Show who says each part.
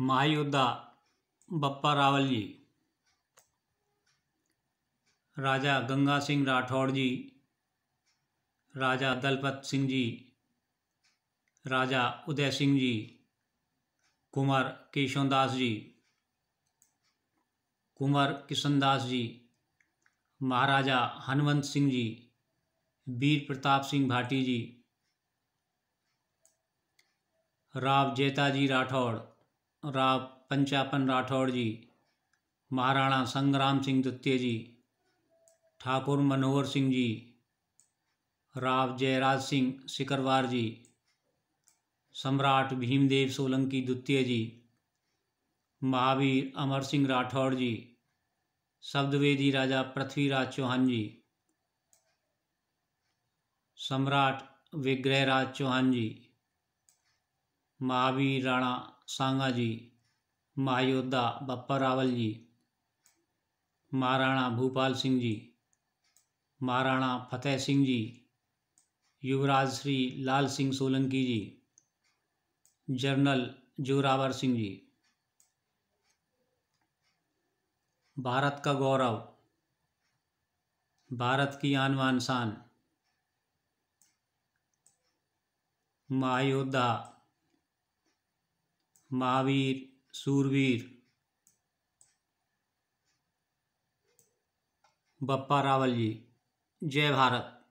Speaker 1: महायोद्धा बप्पा रावल जी राजा गंगा सिंह राठौड़ जी राजा दलपत सिंह जी राजा उदय सिंह जी कुंवर केशवदास जी कुंवर किशनदास जी महाराजा हनुमंत सिंह जी वीर प्रताप सिंह भाटी जी राव जेताजी राठौड़ रा पंचापन राठौड़ जी महाराणा संग्राम सिंह दत्ते जी ठाकुर मनोहर सिंह जी राव जयराज सिंह सिकरवार जी सम्राट भीमदेव सोलंकी द्वितीय जी महावीर अमर सिंह राठौड़ जी शब्दवेदी राजा पृथ्वीराज चौहान जी सम्राट विग्रहराज चौहान जी महावीर राणा सांगा जी महायोद्धा बप्पा रावल जी महाराणा भूपाल सिंह जी महाराणा फतेह सिंह जी युवराज श्री लाल सिंह सोलंकी जी जनरल जोरावर सिंह जी भारत का गौरव भारत की आनवान शान महायोद्धा महावीर सूरवीर बप्पा रावल जी जय भारत